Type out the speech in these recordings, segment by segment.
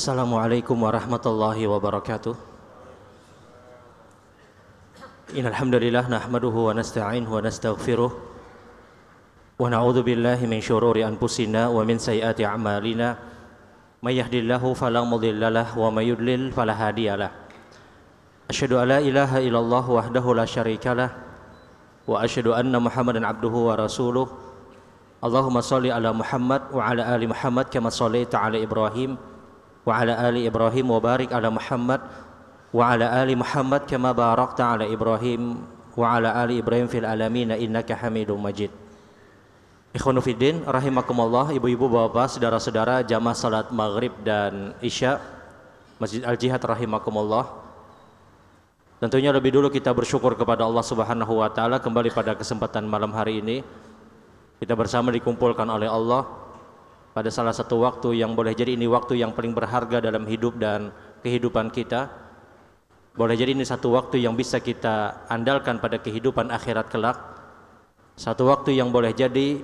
Assalamualaikum warahmatullahi wabarakatuh. Innal hamdalillah nahmaduhu wa nasta'inuhu wa nastaghfiruh wa na'udzu billahi min shururi anfusina wa min sayyiati a'malina may yahdihillahu fala mudhillalah wa may yudlil fala hadiyalah. Asyhadu an la ilaha illallah wahdahu la syarikalah wa asyhadu anna Muhammadan abduhu wa rasuluh. Allahumma shalli ala Muhammad wa ala ali Muhammad kama shallaita ala Ibrahim wa ala ali Ibrahim wa barik ala Muhammad wa ala ali Muhammad kama barakta ala Ibrahim wa ala ali Ibrahim fil alamin innaka Hamidum Majid. Ikhwanu fiddin rahimakumullah ibu-ibu bapak saudara-saudara jamaah salat maghrib dan isya Masjid Al Jihad rahimakumullah. Tentunya lebih dulu kita bersyukur kepada Allah Subhanahu wa taala kembali pada kesempatan malam hari ini kita bersama dikumpulkan oleh Allah pada salah satu waktu yang boleh jadi ini waktu yang paling berharga dalam hidup dan kehidupan kita. Boleh jadi ini satu waktu yang bisa kita andalkan pada kehidupan akhirat kelak. Satu waktu yang boleh jadi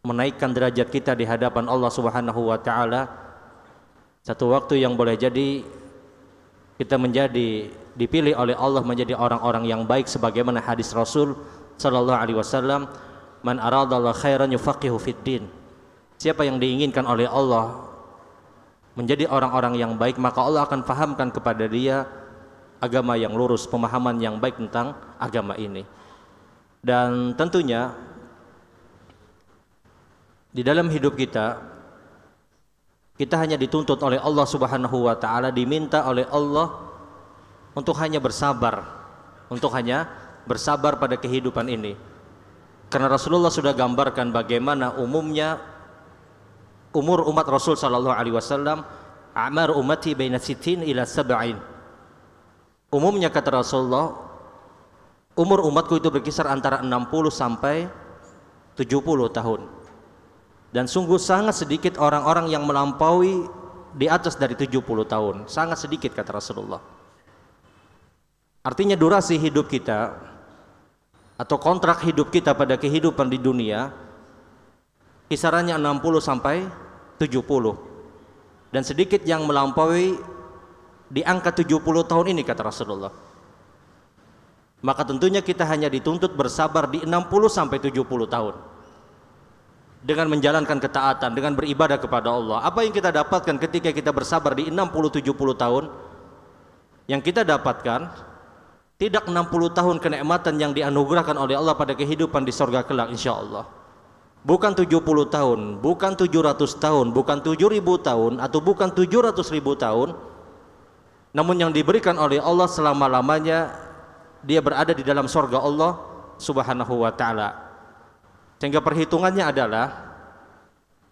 menaikkan derajat kita di hadapan Allah Subhanahu wa taala. Satu waktu yang boleh jadi kita menjadi dipilih oleh Allah menjadi orang-orang yang baik sebagaimana hadis Rasul sallallahu alaihi wasallam, "Man aradallahu khairan yufaqihu fid Siapa yang diinginkan oleh Allah menjadi orang-orang yang baik, maka Allah akan fahamkan kepada dia agama yang lurus, pemahaman yang baik tentang agama ini. Dan tentunya di dalam hidup kita kita hanya dituntut oleh Allah Subhanahu wa taala, diminta oleh Allah untuk hanya bersabar, untuk hanya bersabar pada kehidupan ini. Karena Rasulullah sudah gambarkan bagaimana umumnya umur umat Rasul sallallahu alaihi wasallam amar umati baina ila sab'in umumnya kata Rasulullah umur umatku itu berkisar antara 60 sampai 70 tahun dan sungguh sangat sedikit orang-orang yang melampaui di atas dari 70 tahun sangat sedikit kata Rasulullah artinya durasi hidup kita atau kontrak hidup kita pada kehidupan di dunia kisarannya 60 sampai 70 dan sedikit yang melampaui di angka 70 tahun ini kata Rasulullah maka tentunya kita hanya dituntut bersabar di 60 sampai 70 tahun dengan menjalankan ketaatan, dengan beribadah kepada Allah. Apa yang kita dapatkan ketika kita bersabar di 60 70 tahun? Yang kita dapatkan tidak 60 tahun kenikmatan yang dianugerahkan oleh Allah pada kehidupan di surga kelak insyaallah bukan 70 tahun, bukan 700 tahun, bukan 7000 tahun atau bukan 700 ribu tahun namun yang diberikan oleh Allah selama-lamanya dia berada di dalam sorga Allah subhanahu wa ta'ala sehingga perhitungannya adalah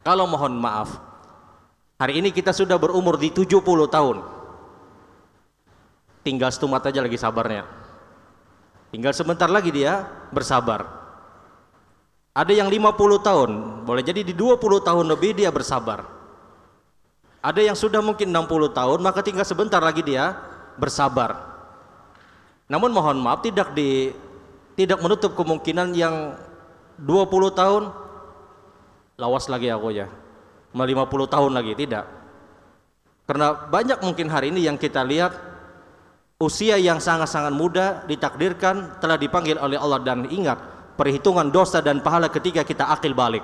kalau mohon maaf hari ini kita sudah berumur di 70 tahun tinggal setumat aja lagi sabarnya tinggal sebentar lagi dia bersabar ada yang 50 tahun, boleh jadi di 20 tahun lebih dia bersabar. Ada yang sudah mungkin 60 tahun, maka tinggal sebentar lagi dia bersabar. Namun mohon maaf tidak di tidak menutup kemungkinan yang 20 tahun lawas lagi aku ya. 50 tahun lagi tidak. Karena banyak mungkin hari ini yang kita lihat usia yang sangat-sangat muda ditakdirkan telah dipanggil oleh Allah dan ingat perhitungan dosa dan pahala ketika kita akil balik.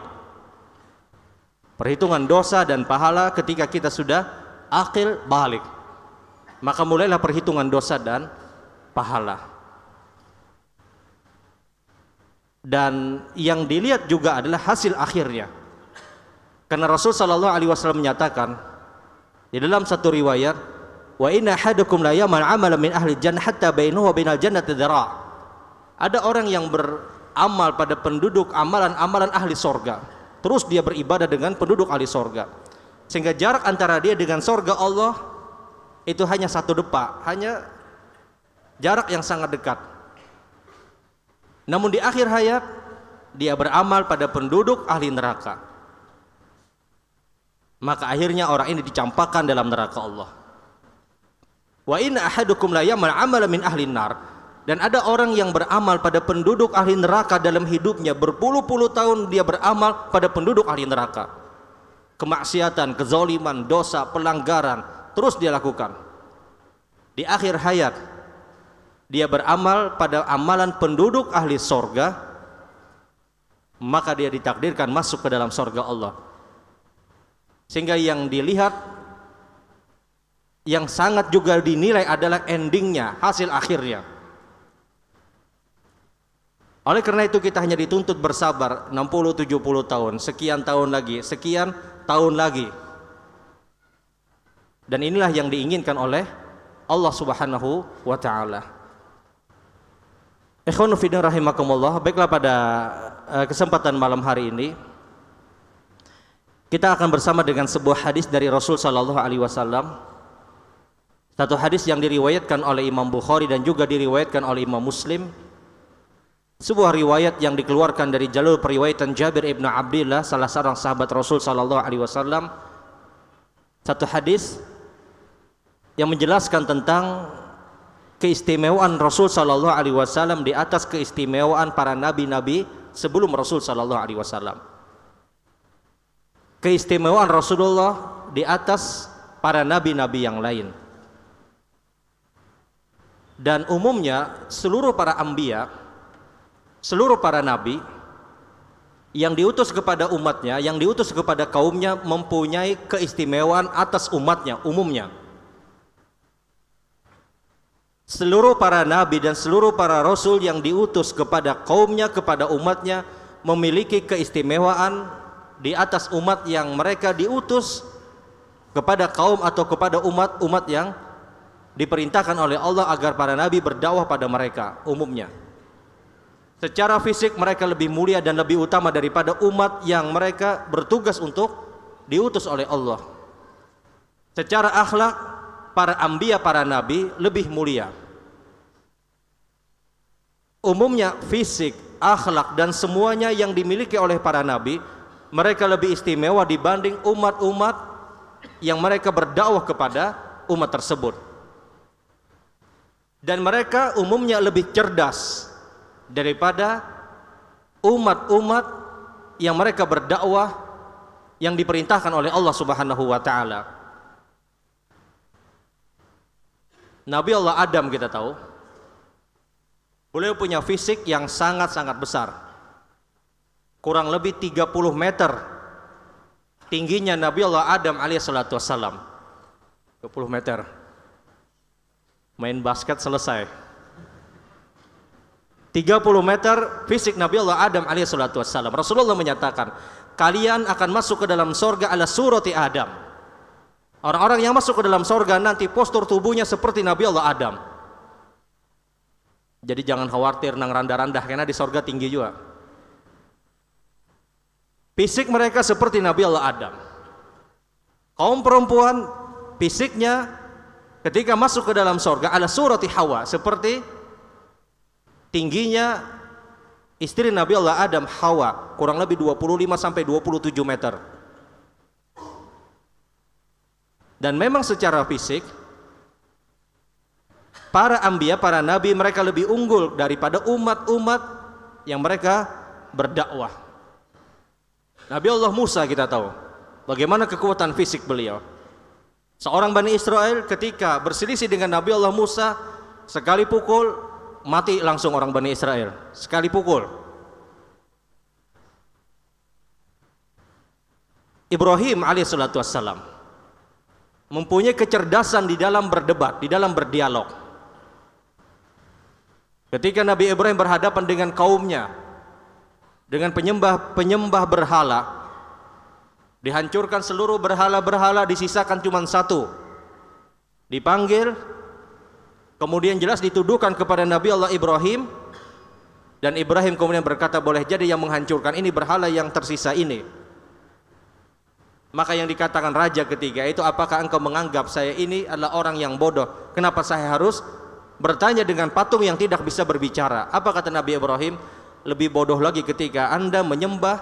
Perhitungan dosa dan pahala ketika kita sudah akil balik. Maka mulailah perhitungan dosa dan pahala. Dan yang dilihat juga adalah hasil akhirnya. Karena Rasul Shallallahu Alaihi Wasallam menyatakan di dalam satu riwayat, wa inna hadukum la yamal amala min ahli jannah hatta bainahu wa bainal jannati dhara. Ada orang yang ber, amal pada penduduk amalan-amalan ahli sorga terus dia beribadah dengan penduduk ahli sorga sehingga jarak antara dia dengan sorga Allah itu hanya satu depa hanya jarak yang sangat dekat namun di akhir hayat dia beramal pada penduduk ahli neraka maka akhirnya orang ini dicampakkan dalam neraka Allah wa in ahadukum la yamal amala min ahli nar dan ada orang yang beramal pada penduduk ahli neraka dalam hidupnya berpuluh-puluh tahun dia beramal pada penduduk ahli neraka. Kemaksiatan, kezoliman, dosa, pelanggaran terus dia lakukan. Di akhir hayat dia beramal pada amalan penduduk ahli sorga maka dia ditakdirkan masuk ke dalam sorga Allah. Sehingga yang dilihat yang sangat juga dinilai adalah endingnya, hasil akhirnya. Oleh karena itu kita hanya dituntut bersabar 60 70 tahun, sekian tahun lagi, sekian tahun lagi. Dan inilah yang diinginkan oleh Allah Subhanahu wa taala. Ikhwanu fillah rahimakumullah, baiklah pada eh, kesempatan malam hari ini kita akan bersama dengan sebuah hadis dari Rasul sallallahu alaihi wasallam. Satu hadis yang diriwayatkan oleh Imam Bukhari dan juga diriwayatkan oleh Imam Muslim sebuah riwayat yang dikeluarkan dari jalur periwayatan Jabir ibnu Abdullah salah seorang sahabat Rasul sallallahu alaihi wasallam satu hadis yang menjelaskan tentang keistimewaan Rasul sallallahu alaihi wasallam di atas keistimewaan para nabi-nabi sebelum Rasul sallallahu alaihi wasallam. Keistimewaan Rasulullah di atas para nabi-nabi yang lain. Dan umumnya seluruh para ambia seluruh para nabi yang diutus kepada umatnya, yang diutus kepada kaumnya mempunyai keistimewaan atas umatnya umumnya. Seluruh para nabi dan seluruh para rasul yang diutus kepada kaumnya, kepada umatnya memiliki keistimewaan di atas umat yang mereka diutus kepada kaum atau kepada umat-umat yang diperintahkan oleh Allah agar para nabi berdakwah pada mereka umumnya. Secara fisik mereka lebih mulia dan lebih utama daripada umat yang mereka bertugas untuk diutus oleh Allah. Secara akhlak para ambia para nabi lebih mulia. Umumnya fisik, akhlak dan semuanya yang dimiliki oleh para nabi mereka lebih istimewa dibanding umat-umat yang mereka berdakwah kepada umat tersebut. Dan mereka umumnya lebih cerdas daripada umat-umat yang mereka berdakwah yang diperintahkan oleh Allah Subhanahu wa taala. Nabi Allah Adam kita tahu beliau punya fisik yang sangat-sangat besar. Kurang lebih 30 meter tingginya Nabi Allah Adam SAW. wassalam. 20 meter. Main basket selesai. 30 meter fisik Nabi Allah Adam alaihi salatu wassalam. Rasulullah menyatakan, kalian akan masuk ke dalam sorga ala surati Adam. Orang-orang yang masuk ke dalam sorga nanti postur tubuhnya seperti Nabi Allah Adam. Jadi jangan khawatir nang randa-randah karena di sorga tinggi juga. Fisik mereka seperti Nabi Allah Adam. Kaum perempuan fisiknya ketika masuk ke dalam sorga ala surati Hawa seperti tingginya istri Nabi Allah Adam Hawa kurang lebih 25 sampai 27 meter. Dan memang secara fisik para ambia, para nabi mereka lebih unggul daripada umat-umat yang mereka berdakwah. Nabi Allah Musa kita tahu bagaimana kekuatan fisik beliau. Seorang Bani Israel ketika berselisih dengan Nabi Allah Musa sekali pukul mati langsung orang Bani Israel sekali pukul Ibrahim alaihissalatu wassalam mempunyai kecerdasan di dalam berdebat, di dalam berdialog. Ketika Nabi Ibrahim berhadapan dengan kaumnya, dengan penyembah-penyembah berhala, dihancurkan seluruh berhala-berhala, disisakan cuma satu. Dipanggil Kemudian jelas dituduhkan kepada Nabi Allah Ibrahim dan Ibrahim kemudian berkata boleh jadi yang menghancurkan ini berhala yang tersisa ini. Maka yang dikatakan raja ketiga itu apakah engkau menganggap saya ini adalah orang yang bodoh? Kenapa saya harus bertanya dengan patung yang tidak bisa berbicara? Apa kata Nabi Ibrahim? Lebih bodoh lagi ketika Anda menyembah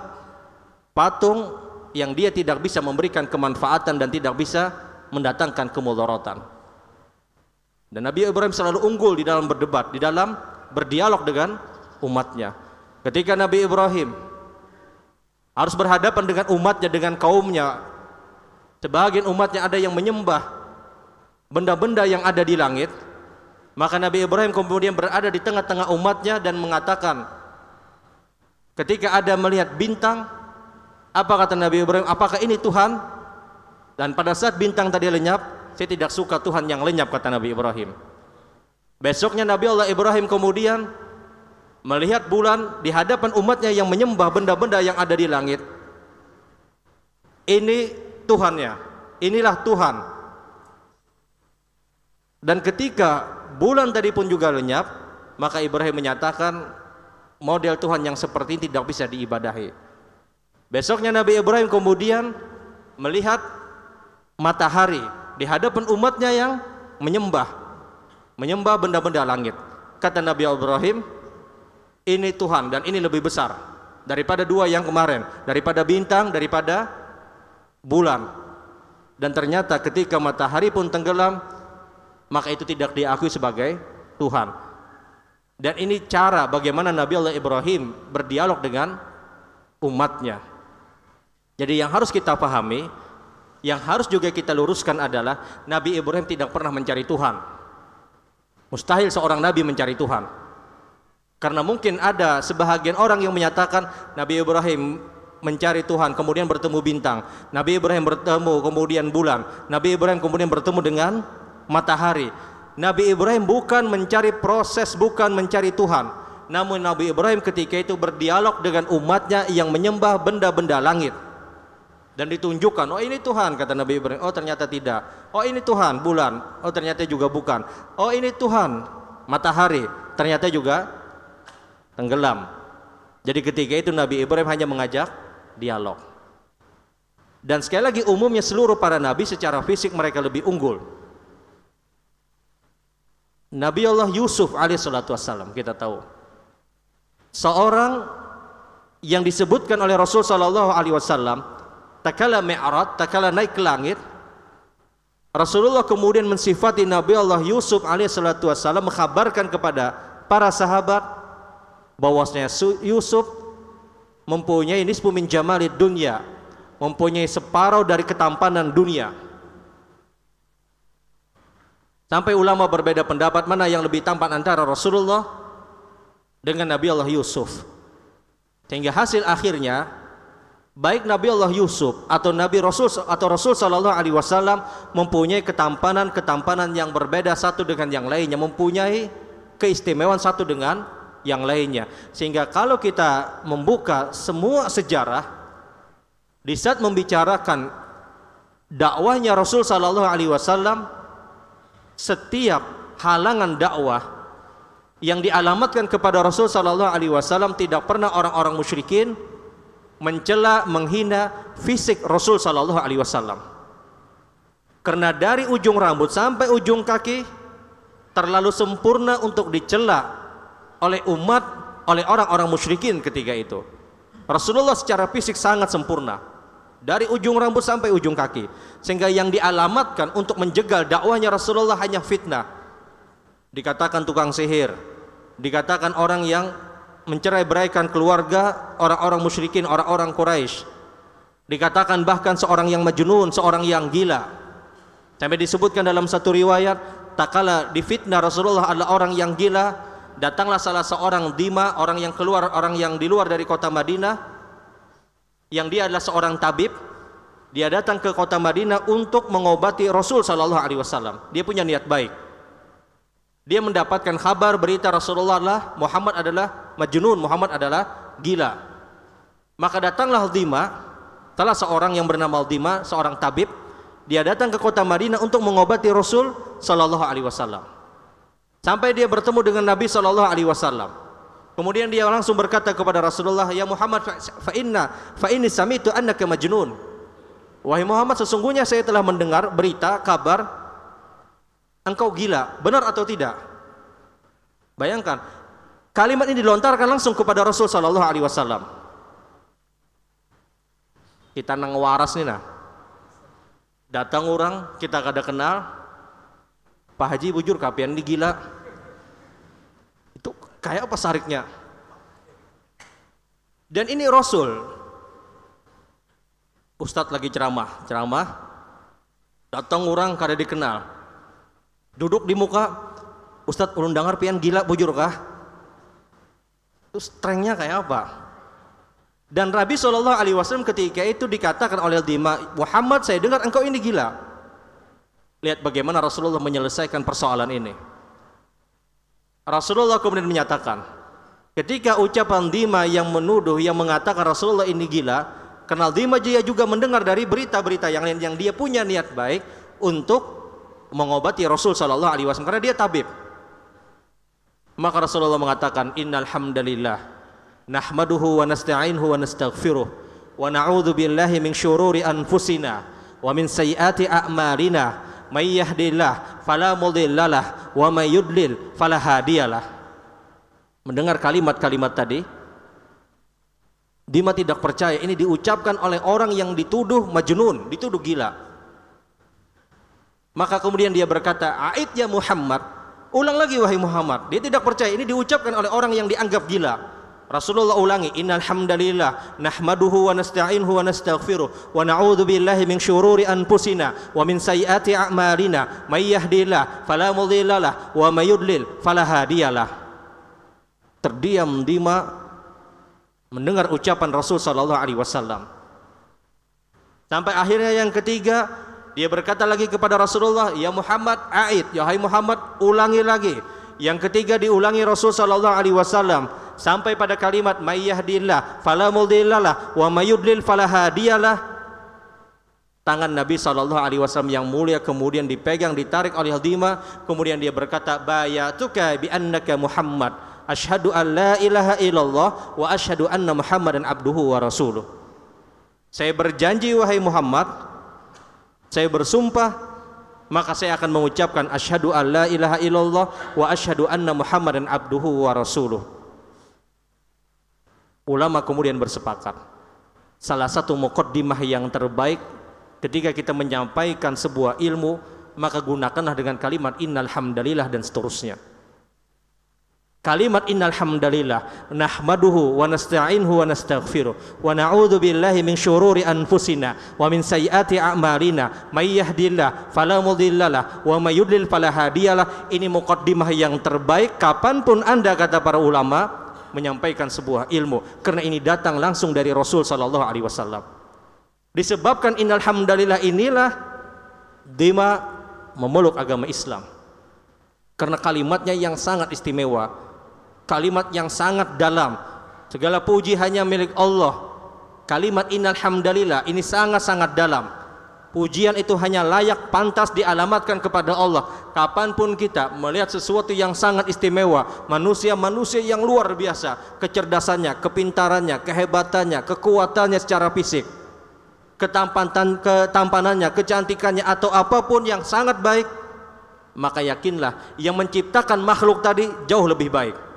patung yang dia tidak bisa memberikan kemanfaatan dan tidak bisa mendatangkan kemudaratan. Dan Nabi Ibrahim selalu unggul di dalam berdebat, di dalam berdialog dengan umatnya. Ketika Nabi Ibrahim harus berhadapan dengan umatnya, dengan kaumnya, sebagian umatnya ada yang menyembah benda-benda yang ada di langit, maka Nabi Ibrahim kemudian berada di tengah-tengah umatnya dan mengatakan, ketika ada melihat bintang, apa kata Nabi Ibrahim? Apakah ini Tuhan? Dan pada saat bintang tadi lenyap, saya tidak suka Tuhan yang lenyap kata Nabi Ibrahim besoknya Nabi Allah Ibrahim kemudian melihat bulan di hadapan umatnya yang menyembah benda-benda yang ada di langit ini Tuhannya inilah Tuhan dan ketika bulan tadi pun juga lenyap maka Ibrahim menyatakan model Tuhan yang seperti ini tidak bisa diibadahi besoknya Nabi Ibrahim kemudian melihat matahari di hadapan umatnya yang menyembah menyembah benda-benda langit kata Nabi Ibrahim ini Tuhan dan ini lebih besar daripada dua yang kemarin daripada bintang daripada bulan dan ternyata ketika matahari pun tenggelam maka itu tidak diakui sebagai Tuhan dan ini cara bagaimana Nabi Allah Ibrahim berdialog dengan umatnya jadi yang harus kita pahami yang harus juga kita luruskan adalah Nabi Ibrahim tidak pernah mencari Tuhan. Mustahil seorang nabi mencari Tuhan. Karena mungkin ada sebahagian orang yang menyatakan Nabi Ibrahim mencari Tuhan, kemudian bertemu bintang. Nabi Ibrahim bertemu kemudian bulan. Nabi Ibrahim kemudian bertemu dengan matahari. Nabi Ibrahim bukan mencari proses, bukan mencari Tuhan. Namun Nabi Ibrahim ketika itu berdialog dengan umatnya yang menyembah benda-benda langit dan ditunjukkan, oh ini Tuhan kata Nabi Ibrahim, oh ternyata tidak. Oh ini Tuhan bulan, oh ternyata juga bukan. Oh ini Tuhan matahari, ternyata juga tenggelam. Jadi ketika itu Nabi Ibrahim hanya mengajak dialog. Dan sekali lagi umumnya seluruh para nabi secara fisik mereka lebih unggul. Nabi Allah Yusuf alaihissalatu wassalam kita tahu. Seorang yang disebutkan oleh Rasul Shallallahu alaihi wasallam Takala tak kala naik ke langit, Rasulullah kemudian mensifati Nabi Allah Yusuf alaihissalatu wassalam mengkhabarkan kepada para sahabat bahwasanya Yusuf mempunyai ini min jamali dunia, mempunyai separuh dari ketampanan dunia. Sampai ulama berbeda pendapat mana yang lebih tampan antara Rasulullah dengan Nabi Allah Yusuf. Sehingga hasil akhirnya Baik Nabi Allah Yusuf atau Nabi Rasul atau Rasul Shallallahu Alaihi Wasallam mempunyai ketampanan-ketampanan yang berbeda satu dengan yang lainnya, mempunyai keistimewaan satu dengan yang lainnya. Sehingga kalau kita membuka semua sejarah di saat membicarakan dakwahnya Rasul Shallallahu Alaihi Wasallam, setiap halangan dakwah yang dialamatkan kepada Rasul Shallallahu Alaihi Wasallam tidak pernah orang-orang musyrikin mencela, menghina fisik Rasul Sallallahu Alaihi Wasallam. Karena dari ujung rambut sampai ujung kaki terlalu sempurna untuk dicela oleh umat, oleh orang-orang musyrikin ketika itu. Rasulullah secara fisik sangat sempurna dari ujung rambut sampai ujung kaki sehingga yang dialamatkan untuk menjegal dakwahnya Rasulullah hanya fitnah dikatakan tukang sihir dikatakan orang yang mencerai-beraikan keluarga orang-orang musyrikin, orang-orang Quraisy. Dikatakan bahkan seorang yang majnun, seorang yang gila. Sampai disebutkan dalam satu riwayat, tak kala difitnah Rasulullah adalah orang yang gila, datanglah salah seorang dima, orang yang keluar, orang yang di luar dari kota Madinah yang dia adalah seorang tabib. Dia datang ke kota Madinah untuk mengobati Rasul sallallahu alaihi wasallam. Dia punya niat baik. Dia mendapatkan kabar berita Rasulullah adalah Muhammad adalah majnun, Muhammad adalah gila. Maka datanglah Dima, telah seorang yang bernama Dima, seorang tabib. Dia datang ke kota Madinah untuk mengobati Rasul Shallallahu Alaihi Wasallam. Sampai dia bertemu dengan Nabi Shallallahu Alaihi Wasallam. Kemudian dia langsung berkata kepada Rasulullah, "Ya Muhammad, fa inna fa inni sami'tu annaka majnun." Wahai Muhammad, sesungguhnya saya telah mendengar berita kabar engkau gila, benar atau tidak? Bayangkan, kalimat ini dilontarkan langsung kepada Rasul Shallallahu Alaihi Wasallam. Kita nang waras nih nah, datang orang kita kada kenal, Pak Haji bujur kapian ini gila. Itu kayak apa sariknya? Dan ini Rasul, Ustadz lagi ceramah, ceramah, datang orang kada dikenal, duduk di muka Ustadz ulun dengar pian gila bujur kah itu strengthnya kayak apa dan Rabi Shallallahu Alaihi Wasallam ketika itu dikatakan oleh Dima Muhammad saya dengar engkau ini gila lihat bagaimana Rasulullah menyelesaikan persoalan ini Rasulullah kemudian menyatakan ketika ucapan Dima yang menuduh yang mengatakan Rasulullah ini gila kenal Dima dia juga mendengar dari berita-berita yang lain yang dia punya niat baik untuk mengobati Rasul Shallallahu Alaihi Wasallam karena dia tabib. Maka Rasulullah mengatakan, Innal hamdalillah, nahmaduhu wa nasta'inuhu wa nastaghfiruh, wa na'udzu billahi min syururi anfusina wa min sayyiati a'malina, may yahdillah fala mudhillalah wa may yudlil fala hadiyalah. Mendengar kalimat-kalimat tadi, Dima tidak percaya ini diucapkan oleh orang yang dituduh majnun, dituduh gila. Maka kemudian dia berkata, "A'id ya Muhammad." Ulang lagi wahai Muhammad. Dia tidak percaya. Ini diucapkan oleh orang yang dianggap gila. Rasulullah ulangi, "Innal hamdalillah nahmaduhu wa nasta'inuhu wa nastaghfiruh wa na'udzu billahi min syururi anfusina wa min sayyiati a'malina may yahdihillah fala mudhillalah wa may yudlil fala hadiyalah." Terdiam Dima mendengar ucapan Rasul sallallahu alaihi wasallam. Sampai akhirnya yang ketiga dia berkata lagi kepada Rasulullah, "Ya Muhammad, aid, ya hai Muhammad, ulangi lagi." Yang ketiga diulangi Rasul sallallahu alaihi wasallam sampai pada kalimat mayyahdillah fala mudhillalah wa mayyudlil fala hadiyalah. Tangan Nabi sallallahu alaihi wasallam yang mulia kemudian dipegang ditarik oleh Hadimah, kemudian dia berkata, "Bayatuka bi annaka Muhammad, asyhadu an la ilaha illallah wa asyhadu anna Muhammadan abduhu wa rasuluh." Saya berjanji wahai Muhammad, saya bersumpah maka saya akan mengucapkan asyhadu alla ilaha illallah wa asyhadu anna muhammadan abduhu wa rasuluh. Ulama kemudian bersepakat. Salah satu mukaddimah yang terbaik ketika kita menyampaikan sebuah ilmu maka gunakanlah dengan kalimat innal hamdalillah dan seterusnya. Kalimat innal hamdalillah nahmaduhu wa nasta'inuhu wa nastaghfiruh wa na'udzu billahi min syururi anfusina wa min sayyiati a'malina may yahdillah fala mudhillalah wa may yudlil fala hadiyalah ini mukaddimah yang terbaik kapanpun Anda kata para ulama menyampaikan sebuah ilmu karena ini datang langsung dari Rasul sallallahu alaihi wasallam disebabkan innal hamdalillah inilah Dima memeluk agama Islam karena kalimatnya yang sangat istimewa kalimat yang sangat dalam segala puji hanya milik Allah kalimat innalhamdalillah ini sangat-sangat dalam pujian itu hanya layak pantas dialamatkan kepada Allah kapanpun kita melihat sesuatu yang sangat istimewa manusia-manusia yang luar biasa kecerdasannya, kepintarannya, kehebatannya kekuatannya secara fisik ketampanan ketampanannya, kecantikannya atau apapun yang sangat baik maka yakinlah yang menciptakan makhluk tadi jauh lebih baik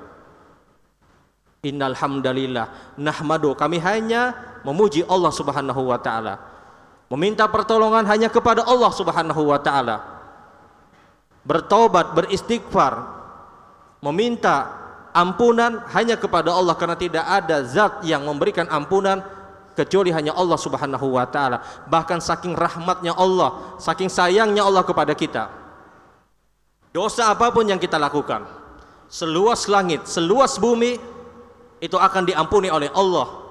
Innal hamdalillah nahmadu kami hanya memuji Allah Subhanahu wa taala. Meminta pertolongan hanya kepada Allah Subhanahu wa taala. Bertobat, beristighfar, meminta ampunan hanya kepada Allah karena tidak ada zat yang memberikan ampunan kecuali hanya Allah Subhanahu wa taala. Bahkan saking rahmatnya Allah, saking sayangnya Allah kepada kita. Dosa apapun yang kita lakukan, seluas langit, seluas bumi, itu akan diampuni oleh Allah.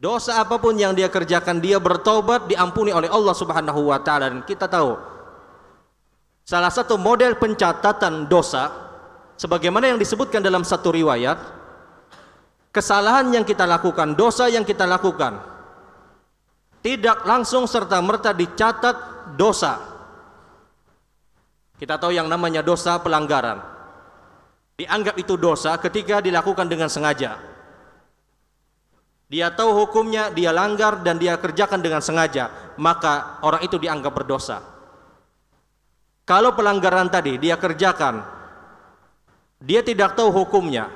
Dosa apapun yang dia kerjakan, dia bertobat diampuni oleh Allah Subhanahu wa taala dan kita tahu salah satu model pencatatan dosa sebagaimana yang disebutkan dalam satu riwayat kesalahan yang kita lakukan, dosa yang kita lakukan tidak langsung serta merta dicatat dosa. Kita tahu yang namanya dosa pelanggaran dianggap itu dosa ketika dilakukan dengan sengaja. Dia tahu hukumnya, dia langgar dan dia kerjakan dengan sengaja, maka orang itu dianggap berdosa. Kalau pelanggaran tadi dia kerjakan, dia tidak tahu hukumnya,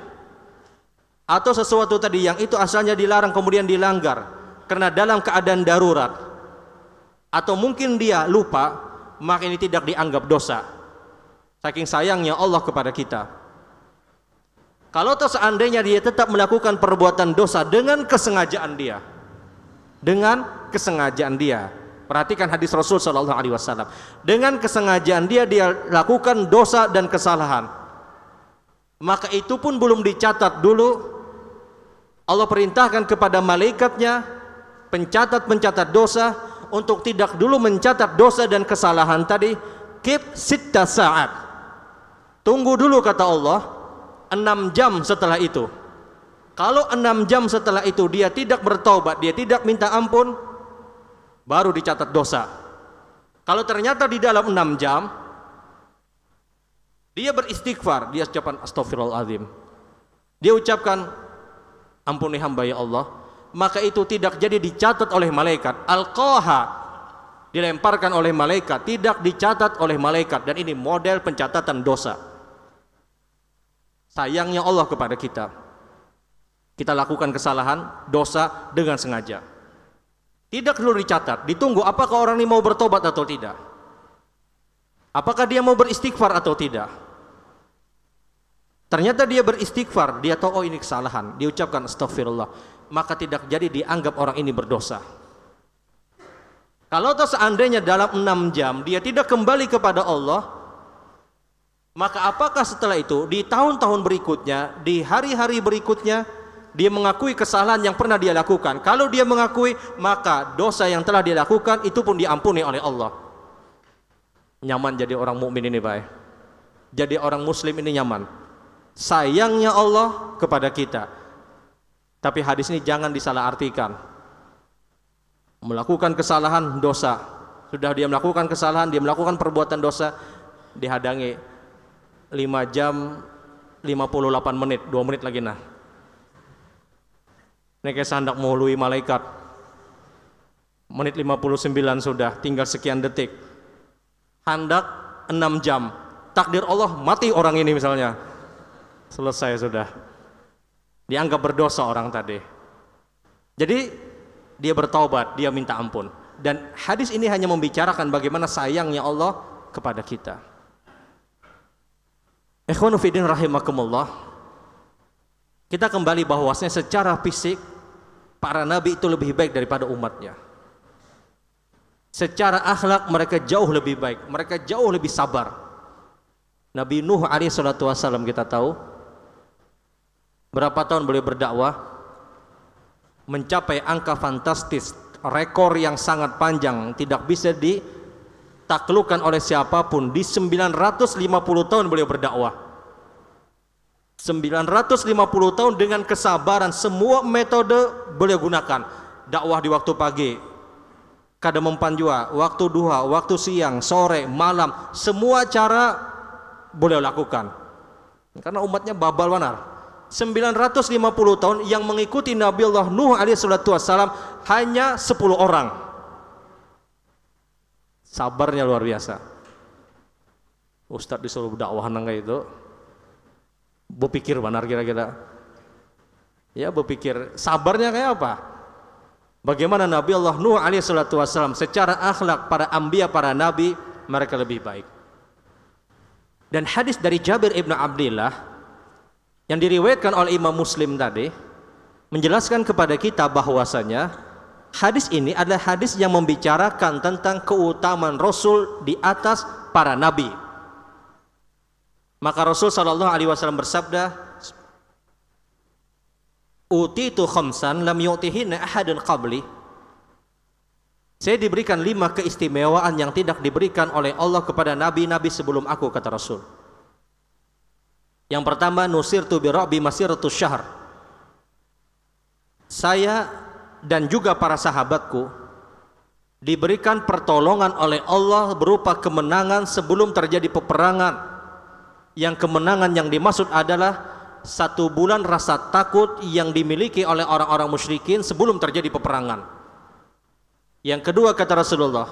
atau sesuatu tadi yang itu asalnya dilarang kemudian dilanggar karena dalam keadaan darurat, atau mungkin dia lupa, maka ini tidak dianggap dosa. Saking sayangnya Allah kepada kita. Kalau toh seandainya dia tetap melakukan perbuatan dosa dengan kesengajaan dia, dengan kesengajaan dia, perhatikan hadis Rasul Shallallahu Alaihi Wasallam, dengan kesengajaan dia dia lakukan dosa dan kesalahan, maka itu pun belum dicatat dulu. Allah perintahkan kepada malaikatnya, pencatat-pencatat dosa, untuk tidak dulu mencatat dosa dan kesalahan tadi, keep sita saat. Tunggu dulu kata Allah, enam jam setelah itu kalau enam jam setelah itu dia tidak bertobat dia tidak minta ampun baru dicatat dosa kalau ternyata di dalam enam jam dia beristighfar dia ucapan astagfirullahaladzim dia ucapkan ampuni hamba ya Allah maka itu tidak jadi dicatat oleh malaikat alqaha dilemparkan oleh malaikat, tidak dicatat oleh malaikat dan ini model pencatatan dosa sayangnya Allah kepada kita. Kita lakukan kesalahan, dosa dengan sengaja. Tidak perlu dicatat, ditunggu apakah orang ini mau bertobat atau tidak. Apakah dia mau beristighfar atau tidak? Ternyata dia beristighfar, dia tahu oh ini kesalahan, dia ucapkan astagfirullah, maka tidak jadi dianggap orang ini berdosa. Kalau toh seandainya dalam enam jam dia tidak kembali kepada Allah, maka apakah setelah itu di tahun-tahun berikutnya, di hari-hari berikutnya dia mengakui kesalahan yang pernah dia lakukan. Kalau dia mengakui, maka dosa yang telah dia lakukan itu pun diampuni oleh Allah. Nyaman jadi orang mukmin ini, Pak. Ya? Jadi orang muslim ini nyaman. Sayangnya Allah kepada kita. Tapi hadis ini jangan disalahartikan. Melakukan kesalahan dosa. Sudah dia melakukan kesalahan, dia melakukan perbuatan dosa dihadangi 5 jam 58 menit, 2 menit lagi nah. Neke sandak mulu malaikat. Menit 59 sudah, tinggal sekian detik. Handak 6 jam. Takdir Allah mati orang ini misalnya. Selesai sudah. Dianggap berdosa orang tadi. Jadi dia bertaubat, dia minta ampun. Dan hadis ini hanya membicarakan bagaimana sayangnya Allah kepada kita. Ikhwanu rahimakumullah. Kita kembali bahwasanya secara fisik para nabi itu lebih baik daripada umatnya. Secara akhlak mereka jauh lebih baik, mereka jauh lebih sabar. Nabi Nuh alaihi salatu wasallam kita tahu berapa tahun beliau berdakwah mencapai angka fantastis, rekor yang sangat panjang tidak bisa di ditaklukkan oleh siapapun di 950 tahun beliau berdakwah 950 tahun dengan kesabaran semua metode beliau gunakan dakwah di waktu pagi kada jua waktu duha waktu siang sore malam semua cara beliau lakukan karena umatnya babal wanar 950 tahun yang mengikuti Nabi Allah Nuh alaihi salatu wasalam hanya 10 orang sabarnya luar biasa Ustadz disuruh dakwah nangga itu berpikir benar kira-kira ya berpikir sabarnya kayak apa bagaimana Nabi Allah Nuh alaihi wasallam secara akhlak para ambia para nabi mereka lebih baik dan hadis dari Jabir ibn Abdullah yang diriwayatkan oleh Imam Muslim tadi menjelaskan kepada kita bahwasanya Hadis ini adalah hadis yang membicarakan tentang keutamaan Rasul di atas para nabi. Maka Rasul Shallallahu Alaihi Wasallam bersabda, "Uti tu khamsan lam yutihinna ahadun qabli." Saya diberikan lima keistimewaan yang tidak diberikan oleh Allah kepada nabi-nabi sebelum aku kata Rasul. Yang pertama nusir tu bi masiratu syahr. Saya dan juga para sahabatku diberikan pertolongan oleh Allah berupa kemenangan sebelum terjadi peperangan yang kemenangan yang dimaksud adalah satu bulan rasa takut yang dimiliki oleh orang-orang musyrikin sebelum terjadi peperangan yang kedua kata Rasulullah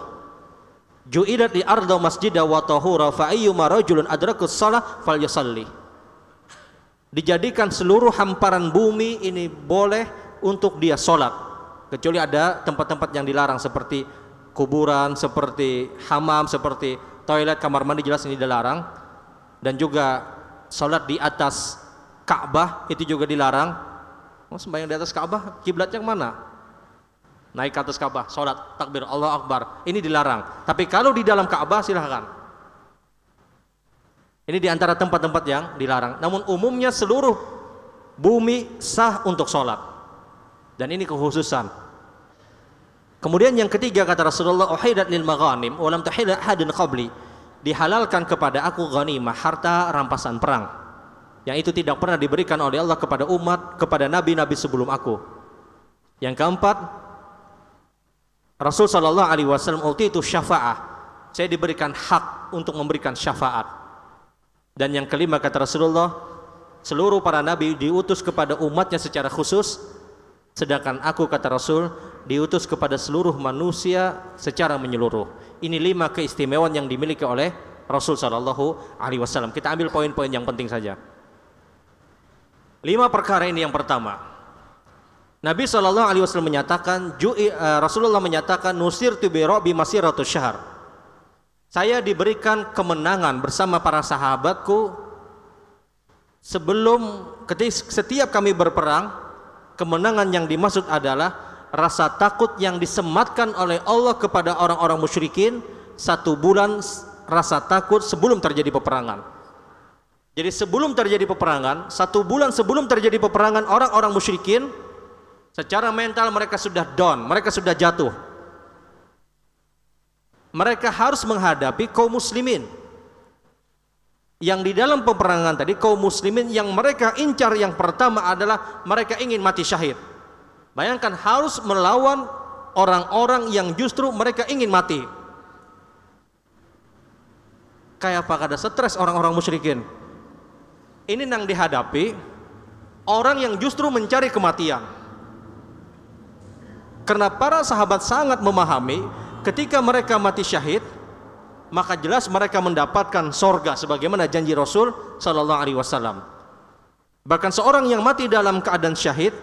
ju'idat di ardo masjidah wa tahura fa'iyyuma rajulun adrakus salah fal dijadikan seluruh hamparan bumi ini boleh untuk dia sholat kecuali ada tempat-tempat yang dilarang seperti kuburan, seperti hamam, seperti toilet, kamar mandi jelas ini dilarang dan juga sholat di atas Ka'bah itu juga dilarang oh, sembahyang di atas Ka'bah kiblatnya mana? naik ke atas Ka'bah, sholat, takbir, Allah Akbar ini dilarang, tapi kalau di dalam Ka'bah silahkan ini di antara tempat-tempat yang dilarang namun umumnya seluruh bumi sah untuk sholat dan ini kekhususan Kemudian yang ketiga kata Rasulullah, "Uhidat lil maghanim wa lam tuhid hadin qabli." Dihalalkan kepada aku ghanimah, harta rampasan perang. Yang itu tidak pernah diberikan oleh Allah kepada umat, kepada nabi-nabi sebelum aku. Yang keempat, Rasul sallallahu alaihi wasallam itu syafa'ah. Saya diberikan hak untuk memberikan syafaat. Dan yang kelima kata Rasulullah, seluruh para nabi diutus kepada umatnya secara khusus Sedangkan aku kata Rasul diutus kepada seluruh manusia secara menyeluruh. Ini lima keistimewaan yang dimiliki oleh Rasul Shallallahu Alaihi Wasallam. Kita ambil poin-poin yang penting saja. Lima perkara ini yang pertama. Nabi Shallallahu Alaihi Wasallam menyatakan, eh, Rasulullah menyatakan, Nusir tu bi masiratus syahr. Saya diberikan kemenangan bersama para sahabatku sebelum ketika setiap kami berperang kemenangan yang dimaksud adalah rasa takut yang disematkan oleh Allah kepada orang-orang musyrikin satu bulan rasa takut sebelum terjadi peperangan jadi sebelum terjadi peperangan satu bulan sebelum terjadi peperangan orang-orang musyrikin secara mental mereka sudah down mereka sudah jatuh mereka harus menghadapi kaum muslimin yang di dalam peperangan tadi kaum muslimin yang mereka incar yang pertama adalah mereka ingin mati syahid. Bayangkan harus melawan orang-orang yang justru mereka ingin mati. Kayak apa ada stres orang-orang musyrikin. Ini yang dihadapi orang yang justru mencari kematian. Karena para sahabat sangat memahami ketika mereka mati syahid, maka jelas mereka mendapatkan sorga sebagaimana janji Rasul Shallallahu Alaihi Wasallam. Bahkan seorang yang mati dalam keadaan syahid,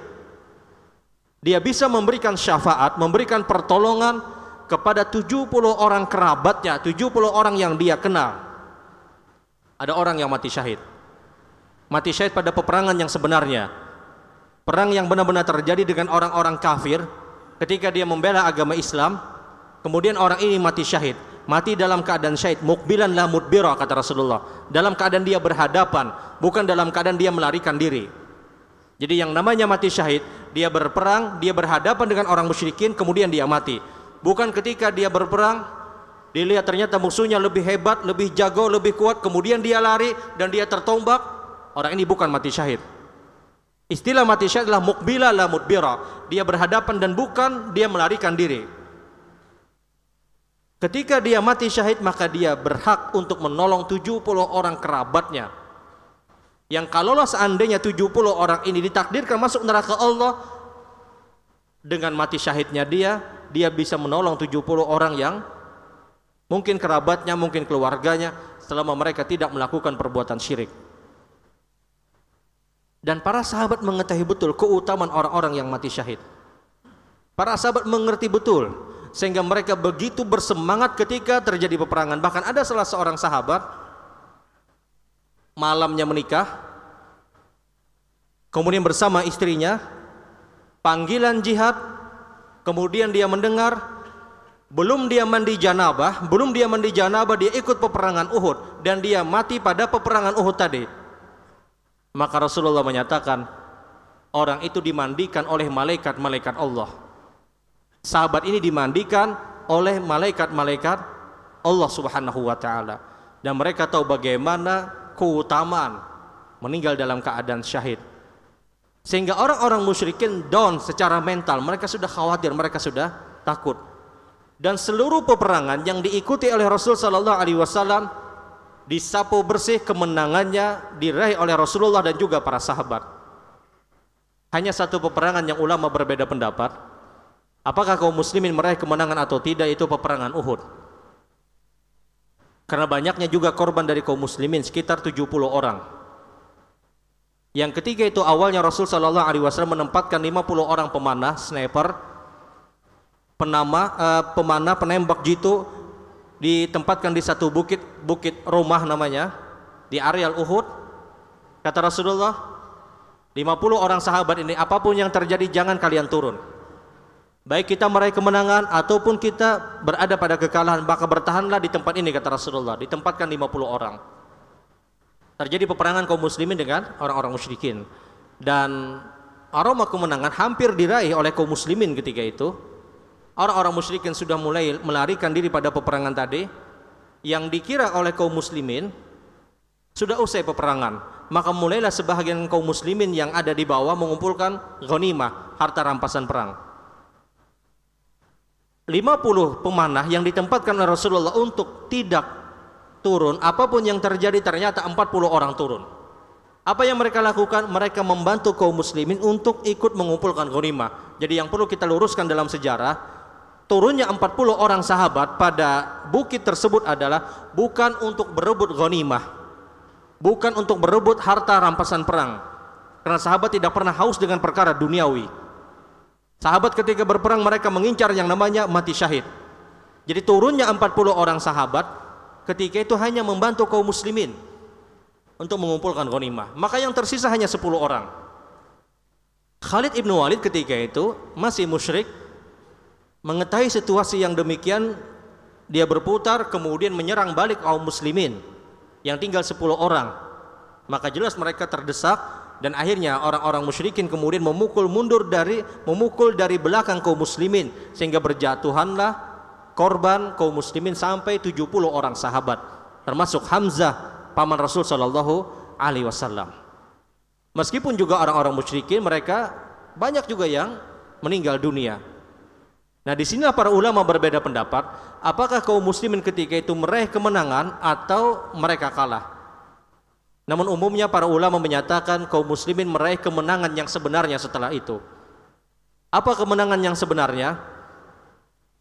dia bisa memberikan syafaat, memberikan pertolongan kepada 70 orang kerabatnya, 70 orang yang dia kenal. Ada orang yang mati syahid. Mati syahid pada peperangan yang sebenarnya. Perang yang benar-benar terjadi dengan orang-orang kafir ketika dia membela agama Islam, kemudian orang ini mati syahid mati dalam keadaan syahid mukbilan la mudbira kata Rasulullah dalam keadaan dia berhadapan bukan dalam keadaan dia melarikan diri jadi yang namanya mati syahid dia berperang dia berhadapan dengan orang musyrikin kemudian dia mati bukan ketika dia berperang dilihat ternyata musuhnya lebih hebat lebih jago lebih kuat kemudian dia lari dan dia tertombak orang ini bukan mati syahid istilah mati syahid adalah mukbila la mudbira dia berhadapan dan bukan dia melarikan diri Ketika dia mati syahid maka dia berhak untuk menolong 70 orang kerabatnya. Yang kalaulah seandainya 70 orang ini ditakdirkan masuk neraka Allah dengan mati syahidnya dia, dia bisa menolong 70 orang yang mungkin kerabatnya, mungkin keluarganya selama mereka tidak melakukan perbuatan syirik. Dan para sahabat mengetahui betul keutamaan orang-orang yang mati syahid. Para sahabat mengerti betul sehingga mereka begitu bersemangat ketika terjadi peperangan bahkan ada salah seorang sahabat malamnya menikah kemudian bersama istrinya panggilan jihad kemudian dia mendengar belum dia mandi janabah, belum dia mandi janabah dia ikut peperangan Uhud dan dia mati pada peperangan Uhud tadi. Maka Rasulullah menyatakan orang itu dimandikan oleh malaikat-malaikat Allah. Sahabat ini dimandikan oleh malaikat-malaikat Allah Subhanahu wa taala dan mereka tahu bagaimana keutamaan meninggal dalam keadaan syahid. Sehingga orang-orang musyrikin down secara mental, mereka sudah khawatir, mereka sudah takut. Dan seluruh peperangan yang diikuti oleh Rasul sallallahu alaihi wasallam disapu bersih kemenangannya diraih oleh Rasulullah dan juga para sahabat. Hanya satu peperangan yang ulama berbeda pendapat, Apakah kaum muslimin meraih kemenangan atau tidak itu peperangan Uhud. Karena banyaknya juga korban dari kaum muslimin sekitar 70 orang. Yang ketiga itu awalnya Rasul Shallallahu alaihi wasallam menempatkan 50 orang pemanah sniper penama uh, pemanah penembak jitu ditempatkan di satu bukit bukit rumah namanya di areal Uhud kata Rasulullah 50 orang sahabat ini apapun yang terjadi jangan kalian turun baik kita meraih kemenangan ataupun kita berada pada kekalahan maka bertahanlah di tempat ini kata Rasulullah ditempatkan 50 orang terjadi peperangan kaum muslimin dengan orang-orang musyrikin dan aroma kemenangan hampir diraih oleh kaum muslimin ketika itu orang-orang musyrikin sudah mulai melarikan diri pada peperangan tadi yang dikira oleh kaum muslimin sudah usai peperangan maka mulailah sebahagian kaum muslimin yang ada di bawah mengumpulkan ghanimah harta rampasan perang 50 pemanah yang ditempatkan oleh Rasulullah untuk tidak turun apapun yang terjadi ternyata 40 orang turun apa yang mereka lakukan mereka membantu kaum muslimin untuk ikut mengumpulkan ghanimah jadi yang perlu kita luruskan dalam sejarah turunnya 40 orang sahabat pada bukit tersebut adalah bukan untuk berebut ghanimah bukan untuk berebut harta rampasan perang karena sahabat tidak pernah haus dengan perkara duniawi Sahabat ketika berperang mereka mengincar yang namanya mati syahid. Jadi turunnya 40 orang sahabat ketika itu hanya membantu kaum muslimin untuk mengumpulkan ghanimah. Maka yang tersisa hanya 10 orang. Khalid ibn Walid ketika itu masih musyrik mengetahui situasi yang demikian dia berputar kemudian menyerang balik kaum muslimin yang tinggal 10 orang maka jelas mereka terdesak dan akhirnya orang-orang musyrikin kemudian memukul mundur dari memukul dari belakang kaum muslimin sehingga berjatuhanlah korban kaum muslimin sampai 70 orang sahabat termasuk Hamzah paman Rasul sallallahu alaihi wasallam meskipun juga orang-orang musyrikin mereka banyak juga yang meninggal dunia Nah di sinilah para ulama berbeda pendapat apakah kaum muslimin ketika itu meraih kemenangan atau mereka kalah namun umumnya para ulama menyatakan kaum muslimin meraih kemenangan yang sebenarnya setelah itu. Apa kemenangan yang sebenarnya?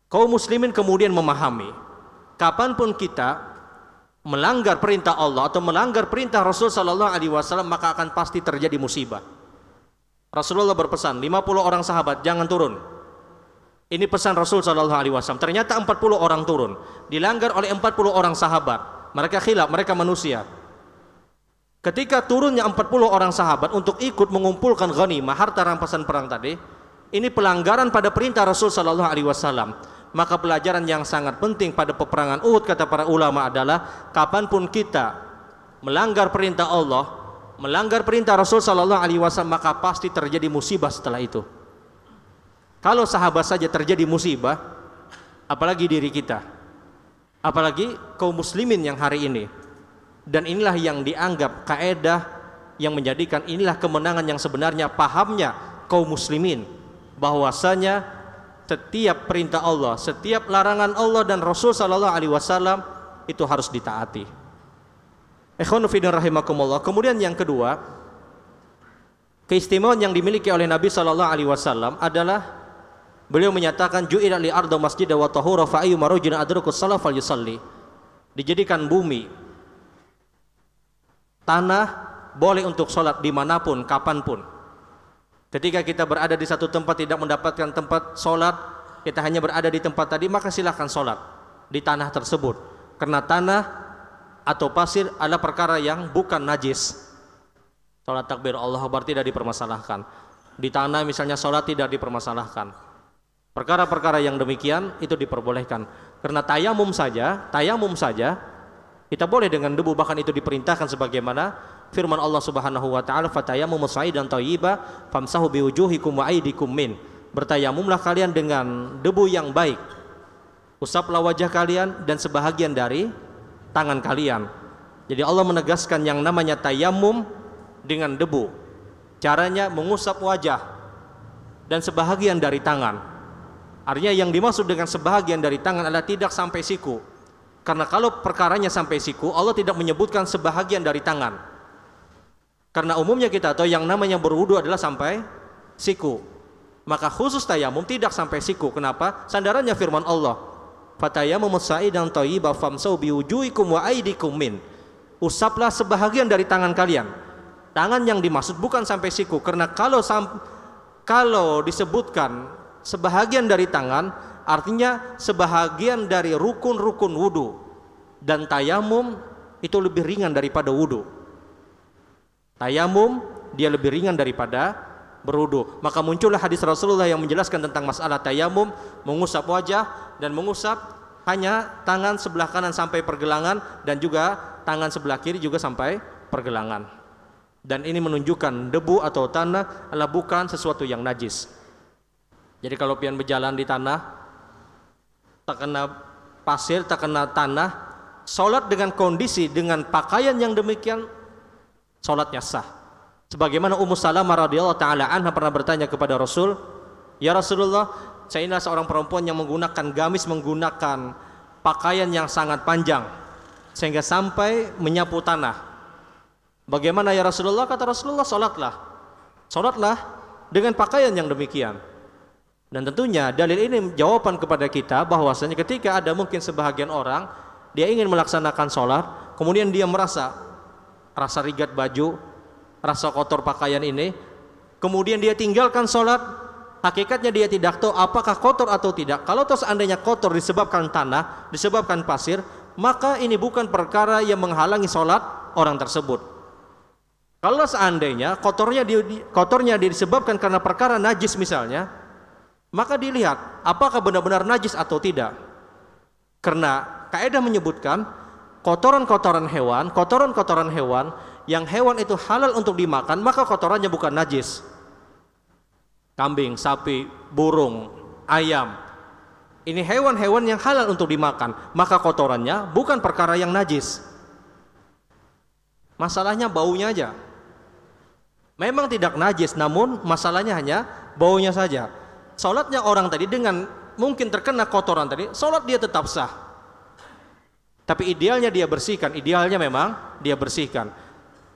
Kaum muslimin kemudian memahami, kapanpun kita melanggar perintah Allah atau melanggar perintah Rasul sallallahu alaihi wasallam maka akan pasti terjadi musibah. Rasulullah berpesan 50 orang sahabat jangan turun. Ini pesan Rasul sallallahu alaihi wasallam. Ternyata 40 orang turun, dilanggar oleh 40 orang sahabat. Mereka khilaf, mereka manusia. Ketika turunnya 40 orang sahabat untuk ikut mengumpulkan ghanimah harta rampasan perang tadi, ini pelanggaran pada perintah Rasul sallallahu alaihi wasallam. Maka pelajaran yang sangat penting pada peperangan Uhud kata para ulama adalah kapanpun kita melanggar perintah Allah, melanggar perintah Rasul sallallahu alaihi wasallam maka pasti terjadi musibah setelah itu. Kalau sahabat saja terjadi musibah, apalagi diri kita. Apalagi kaum muslimin yang hari ini dan inilah yang dianggap kaedah yang menjadikan inilah kemenangan yang sebenarnya pahamnya kaum muslimin bahwasanya setiap perintah Allah, setiap larangan Allah dan Rasul Shallallahu Alaihi Wasallam itu harus ditaati. Ikhwanufidin rahimakumullah. Kemudian yang kedua, keistimewaan yang dimiliki oleh Nabi Shallallahu Alaihi Wasallam adalah beliau menyatakan ju'ila li ardo masjid wa tahura fa ayyu marujina adrukus salaf yusalli. Dijadikan bumi tanah boleh untuk sholat dimanapun, kapanpun. Ketika kita berada di satu tempat tidak mendapatkan tempat sholat, kita hanya berada di tempat tadi, maka silahkan sholat di tanah tersebut. Karena tanah atau pasir adalah perkara yang bukan najis. Sholat takbir Allah Akbar tidak dipermasalahkan. Di tanah misalnya sholat tidak dipermasalahkan. Perkara-perkara yang demikian itu diperbolehkan. Karena tayamum saja, tayamum saja kita boleh dengan debu bahkan itu diperintahkan sebagaimana firman Allah Subhanahu wa taala fatayammu dan thayyiba famsahu biwujuhikum wa aydikum min. Bertayamumlah kalian dengan debu yang baik. Usaplah wajah kalian dan sebahagian dari tangan kalian. Jadi Allah menegaskan yang namanya tayamum dengan debu. Caranya mengusap wajah dan sebahagian dari tangan. Artinya yang dimaksud dengan sebahagian dari tangan adalah tidak sampai siku karena kalau perkaranya sampai siku, Allah tidak menyebutkan sebahagian dari tangan. Karena umumnya kita tahu yang namanya berwudu adalah sampai siku. Maka khusus tayamum tidak sampai siku. Kenapa? Sandarannya firman Allah. Fatayamum sa'idan thayyiba famsau biwujuhikum wa aidikum min. Usaplah sebahagian dari tangan kalian. Tangan yang dimaksud bukan sampai siku karena kalau kalau disebutkan sebahagian dari tangan Artinya sebahagian dari rukun-rukun wudhu dan tayamum itu lebih ringan daripada wudhu. Tayamum dia lebih ringan daripada berwudhu. Maka muncullah hadis Rasulullah yang menjelaskan tentang masalah tayamum, mengusap wajah dan mengusap hanya tangan sebelah kanan sampai pergelangan dan juga tangan sebelah kiri juga sampai pergelangan. Dan ini menunjukkan debu atau tanah adalah bukan sesuatu yang najis. Jadi kalau pian berjalan di tanah terkena pasir, terkena tanah, sholat dengan kondisi, dengan pakaian yang demikian, sholatnya sah. Sebagaimana Ummu Salamah radhiyallahu taala anha pernah bertanya kepada Rasul, "Ya Rasulullah, saya inilah seorang perempuan yang menggunakan gamis menggunakan pakaian yang sangat panjang sehingga sampai menyapu tanah." Bagaimana ya Rasulullah? Kata Rasulullah, "Salatlah." Salatlah dengan pakaian yang demikian. Dan tentunya dalil ini jawaban kepada kita bahwasanya ketika ada mungkin sebahagian orang dia ingin melaksanakan sholat, kemudian dia merasa rasa rigat baju, rasa kotor pakaian ini, kemudian dia tinggalkan sholat, hakikatnya dia tidak tahu apakah kotor atau tidak. Kalau terus andainya kotor disebabkan tanah, disebabkan pasir, maka ini bukan perkara yang menghalangi sholat orang tersebut. Kalau seandainya kotornya di, kotornya disebabkan karena perkara najis misalnya, maka dilihat apakah benar-benar najis atau tidak. Karena kaidah menyebutkan kotoran-kotoran hewan, kotoran-kotoran hewan yang hewan itu halal untuk dimakan, maka kotorannya bukan najis. Kambing, sapi, burung, ayam. Ini hewan-hewan yang halal untuk dimakan, maka kotorannya bukan perkara yang najis. Masalahnya baunya aja. Memang tidak najis, namun masalahnya hanya baunya saja. Salatnya orang tadi dengan mungkin terkena kotoran tadi, salat dia tetap sah. Tapi idealnya dia bersihkan, idealnya memang dia bersihkan.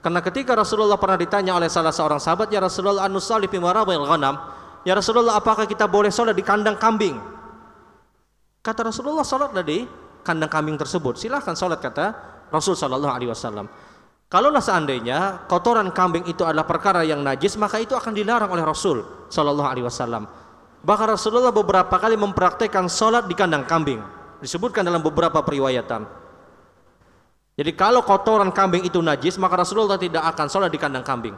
Karena ketika Rasulullah pernah ditanya oleh salah seorang sahabat, "Ya Rasulullah, anusalli fi marabil ghanam?" "Ya Rasulullah, apakah kita boleh salat di kandang kambing?" Kata Rasulullah, "Salat di kandang kambing tersebut. Silahkan salat," kata Rasul sallallahu alaihi wasallam. Kalaulah seandainya kotoran kambing itu adalah perkara yang najis, maka itu akan dilarang oleh Rasul Shallallahu Alaihi Wasallam. Bahkan Rasulullah beberapa kali mempraktekkan sholat di kandang kambing. Disebutkan dalam beberapa periwayatan. Jadi kalau kotoran kambing itu najis, maka Rasulullah tidak akan sholat di kandang kambing.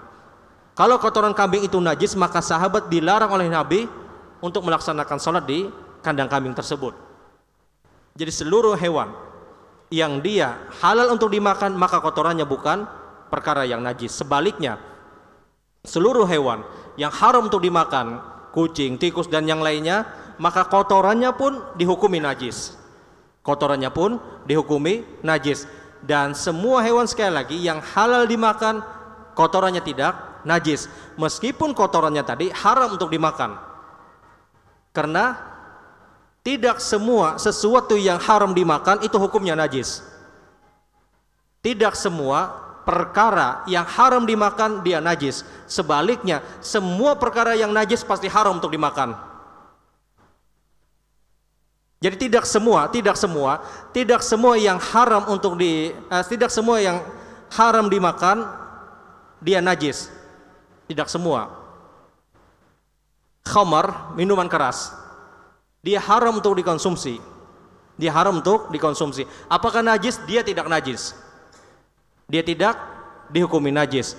Kalau kotoran kambing itu najis, maka sahabat dilarang oleh Nabi untuk melaksanakan sholat di kandang kambing tersebut. Jadi seluruh hewan yang dia halal untuk dimakan, maka kotorannya bukan perkara yang najis. Sebaliknya, seluruh hewan yang haram untuk dimakan kucing, tikus dan yang lainnya, maka kotorannya pun dihukumi najis. Kotorannya pun dihukumi najis. Dan semua hewan sekali lagi yang halal dimakan, kotorannya tidak najis. Meskipun kotorannya tadi haram untuk dimakan. Karena tidak semua sesuatu yang haram dimakan itu hukumnya najis. Tidak semua perkara yang haram dimakan dia najis. Sebaliknya, semua perkara yang najis pasti haram untuk dimakan. Jadi tidak semua, tidak semua, tidak semua yang haram untuk di eh, tidak semua yang haram dimakan dia najis. Tidak semua. Khamar, minuman keras. Dia haram untuk dikonsumsi. Dia haram untuk dikonsumsi. Apakah najis? Dia tidak najis dia tidak dihukumi najis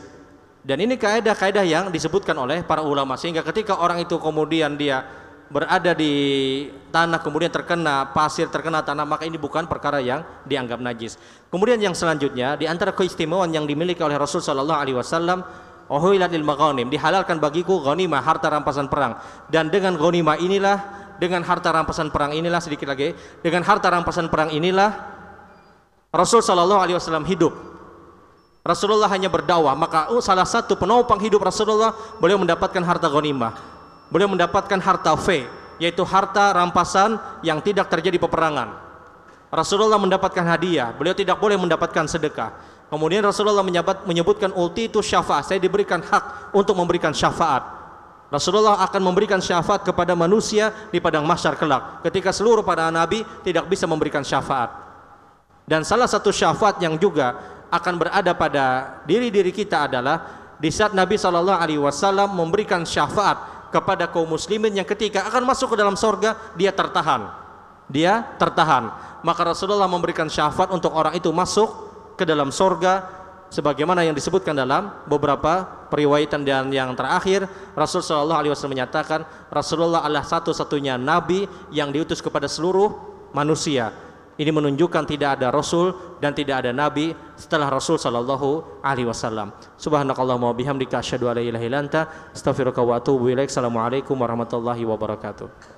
dan ini kaedah-kaedah yang disebutkan oleh para ulama sehingga ketika orang itu kemudian dia berada di tanah kemudian terkena pasir terkena tanah maka ini bukan perkara yang dianggap najis. Kemudian yang selanjutnya di antara keistimewaan yang dimiliki oleh Rasul Shallallahu Alaihi Wasallam Ohuilatil maghanim dihalalkan bagiku ghanimah harta rampasan perang dan dengan ghanimah inilah dengan harta rampasan perang inilah sedikit lagi dengan harta rampasan perang inilah Rasul Shallallahu Alaihi Wasallam hidup Rasulullah hanya berdakwah, maka oh, salah satu penopang hidup Rasulullah beliau mendapatkan harta ghanimah. Beliau mendapatkan harta fe, yaitu harta rampasan yang tidak terjadi peperangan. Rasulullah mendapatkan hadiah, beliau tidak boleh mendapatkan sedekah. Kemudian Rasulullah menyebutkan ulti itu syafaat, saya diberikan hak untuk memberikan syafaat. Rasulullah akan memberikan syafaat kepada manusia di padang mahsyar kelak ketika seluruh para nabi tidak bisa memberikan syafaat. Dan salah satu syafaat yang juga akan berada pada diri-diri kita adalah di saat Nabi Shallallahu Alaihi Wasallam memberikan syafaat kepada kaum muslimin yang ketika akan masuk ke dalam sorga dia tertahan dia tertahan maka Rasulullah memberikan syafaat untuk orang itu masuk ke dalam sorga sebagaimana yang disebutkan dalam beberapa periwayatan dan yang terakhir Rasul Shallallahu Alaihi Wasallam menyatakan Rasulullah adalah satu-satunya Nabi yang diutus kepada seluruh manusia ini menunjukkan tidak ada rasul dan tidak ada nabi setelah Rasul sallallahu alaihi wasallam. Subhanakallahumma bihamdika asyhadu an la ilaha illa anta astaghfiruka wa atubu ilaik. Assalamualaikum warahmatullahi wabarakatuh.